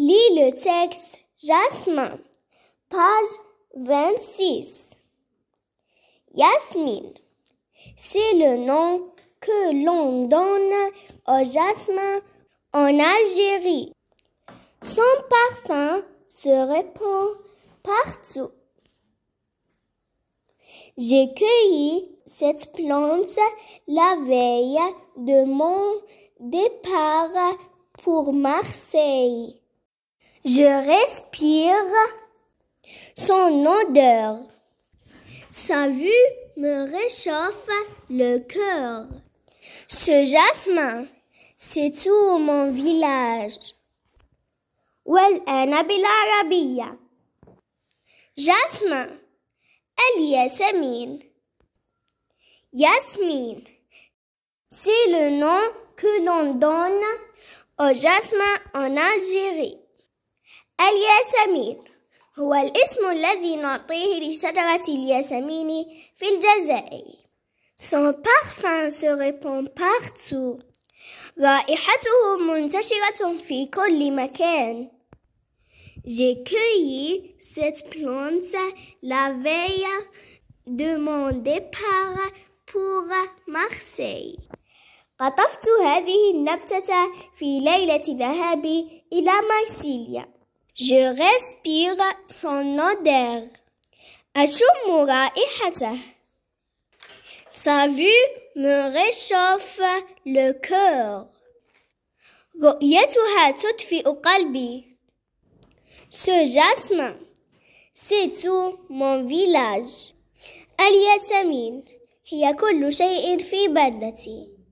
Lis le texte Jasmin, page 26. Yasmine, c'est le nom que l'on donne au jasmin en Algérie. Son parfum se répand partout. J'ai cueilli cette plante la veille de mon départ pour Marseille. Je respire son odeur. Sa vue me réchauffe le cœur. Ce jasmin, c'est tout mon village. Jasmin Jasmin, El الياسمين Yasmine, c'est le nom que l'on donne au jasmin en Algérie. الياسمين هو الاسم الذي نعطيه لشجرة الياسمين في الجزائر. Son parfum se répand partout. رائحته منتشرة في كل مكان. J'ai cueilli cette plante la veille de mon départ pour Marseille. قطفت هذه النبتة في ليلة ذهابي إلى مارسيليا. Je respire son odeur. Ashumura ihata. Sa vue me réchauffe le cœur. toute tutfi au qalbi. Ce jasmin, c'est tout mon village. Al-Yasamin, a kullu shay'in fi badati.